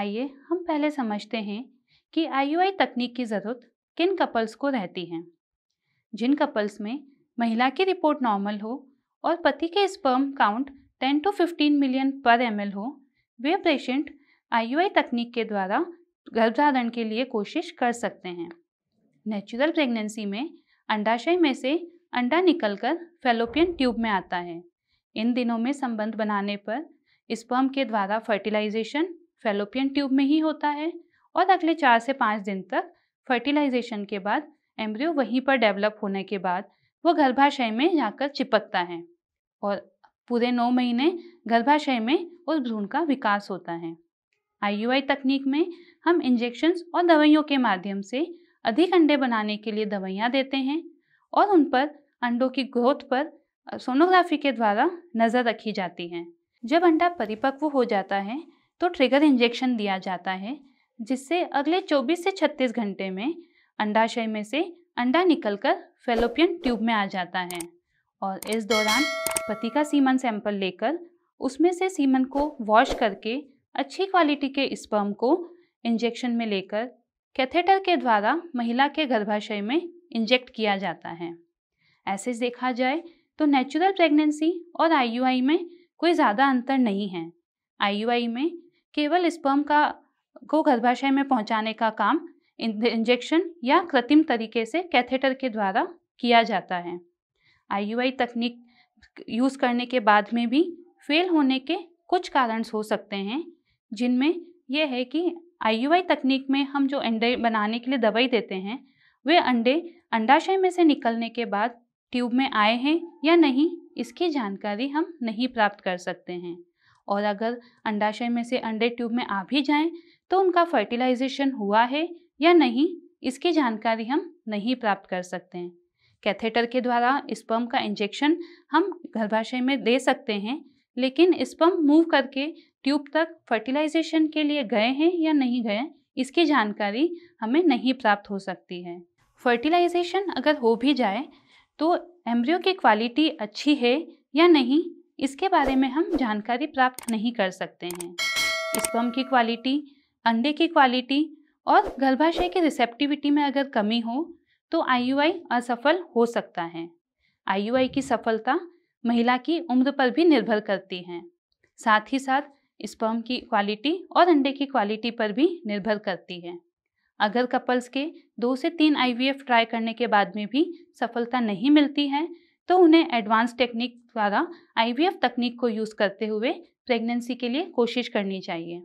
आइए हम पहले समझते हैं कि आई तकनीक की ज़रूरत किन कपल्स को रहती है जिन कपल्स में महिला की रिपोर्ट नॉर्मल हो और पति के स्पर्म काउंट 10 टू 15 मिलियन पर एम हो वे पेशेंट आई तकनीक के द्वारा गर्भधारण के लिए कोशिश कर सकते हैं नेचुरल प्रेगनेंसी में अंडाशय में से अंडा निकलकर फेलोपियन ट्यूब में आता है इन दिनों में संबंध बनाने पर स्पर्म के द्वारा फर्टिलाइजेशन फेलोपियन ट्यूब में ही होता है और अगले चार से पाँच दिन तक फर्टिलाइजेशन के बाद एम्ब्रियो वहीं पर डेवलप होने के बाद वो गर्भाशय में जाकर चिपकता है और पूरे नौ महीने गर्भाशय में उस भ्रूण का विकास होता है आई तकनीक में हम इंजेक्शन्स और दवाइयों के माध्यम से अधिक अंडे बनाने के लिए दवाइयाँ देते हैं और उन पर अंडों की ग्रोथ पर सोनोग्राफी के द्वारा नज़र रखी जाती है जब अंडा परिपक्व हो जाता है तो ट्रिगर इंजेक्शन दिया जाता है जिससे अगले 24 से 36 घंटे में अंडाशय में से अंडा निकलकर फेलोपियन ट्यूब में आ जाता है और इस दौरान पति का सीमन सैंपल लेकर उसमें से सीमन को वॉश करके अच्छी क्वालिटी के स्पर्म को इंजेक्शन में लेकर कैथेटर के द्वारा महिला के गर्भाशय में इंजेक्ट किया जाता है ऐसे देखा जाए तो नेचुरल प्रेगनेंसी और आईयूआई में कोई ज़्यादा अंतर नहीं है आईयूआई में केवल स्पर्म का को गर्भाशय में पहुंचाने का काम इंजेक्शन या कृत्रिम तरीके से कैथेटर के द्वारा किया जाता है आई तकनीक यूज़ करने के बाद में भी फेल होने के कुछ कारण हो सकते हैं जिनमें यह है कि आई तकनीक में हम जो अंडे बनाने के लिए दवाई देते हैं वे अंडे अंडाशय में से निकलने के बाद ट्यूब में आए हैं या नहीं इसकी जानकारी हम नहीं प्राप्त कर सकते हैं और अगर अंडाशय में से अंडे ट्यूब में आ भी जाएं तो उनका फर्टिलाइजेशन हुआ है या नहीं इसकी जानकारी हम नहीं प्राप्त कर सकते हैं कैथेटर के द्वारा स्पर्म का इंजेक्शन हम गर्भाशय में दे सकते हैं लेकिन स्पर्म मूव करके ट्यूब तक फर्टिलाइजेशन के लिए गए हैं या नहीं गए इसकी जानकारी हमें नहीं प्राप्त हो सकती है फर्टिलाइजेशन अगर हो भी जाए तो एम्ब्रियो की क्वालिटी अच्छी है या नहीं इसके बारे में हम जानकारी प्राप्त नहीं कर सकते हैं स्पम की क्वालिटी अंडे की क्वालिटी और गर्भाशय की रिसेप्टिविटी में अगर कमी हो तो आई असफल हो सकता है आई की सफलता महिला की उम्र पर भी निर्भर करती है साथ ही साथ स्पर्म की क्वालिटी और अंडे की क्वालिटी पर भी निर्भर करती है अगर कपल्स के दो से तीन आईवीएफ ट्राई करने के बाद में भी सफलता नहीं मिलती है तो उन्हें एडवांस टेक्निक द्वारा आईवीएफ तकनीक को यूज़ करते हुए प्रेगनेंसी के लिए कोशिश करनी चाहिए